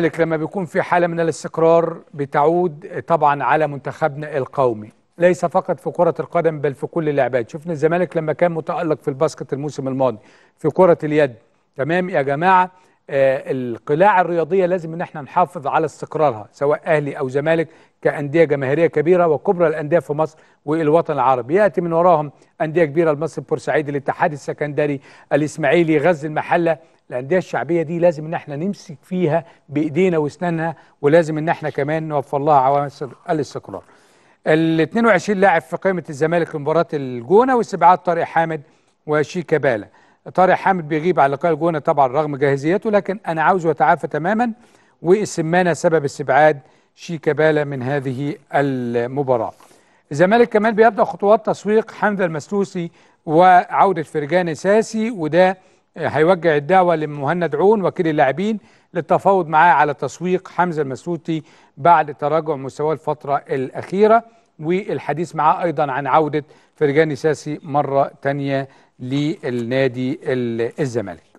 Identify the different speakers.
Speaker 1: ذلك لما بيكون في حالة من الاستقرار بتعود طبعا على منتخبنا القومي ليس فقط في كرة القدم بل في كل اللعبات شفنا الزمالك لما كان متألق في الباسكت الموسم الماضي في كرة اليد تمام يا جماعة آه، القلاع الرياضيه لازم ان احنا نحافظ على استقرارها سواء اهلي او زمالك كانديه جماهيريه كبيره وكبرى الانديه في مصر والوطن العربي ياتي من وراهم انديه كبيره المصري بورسعيد الاتحاد السكندري الاسماعيلي غزل المحله الانديه الشعبيه دي لازم ان احنا نمسك فيها بايدينا واسنانها ولازم ان احنا كمان نوفر لها عوامل الاستقرار ال 22 لاعب في قائمه الزمالك لمباراه الجونه واستبعاد طارق حامد وشيكابالا طارق حامد بيغيب على لقاء الجونه طبعا رغم جاهزيته لكن انا عاوزه يتعافى تماما والسمانه سبب استبعاد شيكابالا من هذه المباراه. الزمالك كمان بيبدا خطوات تسويق حمزه المسلوسي وعوده فرجان ساسي وده هيوجه الدعوه لمهند عون وكيل اللاعبين للتفاوض معاه على تسويق حمزه المسلوسي بعد تراجع مستواه الفتره الاخيره. والحديث معاه أيضا عن عودة فرجاني ساسي مرة تانية للنادي الزمالك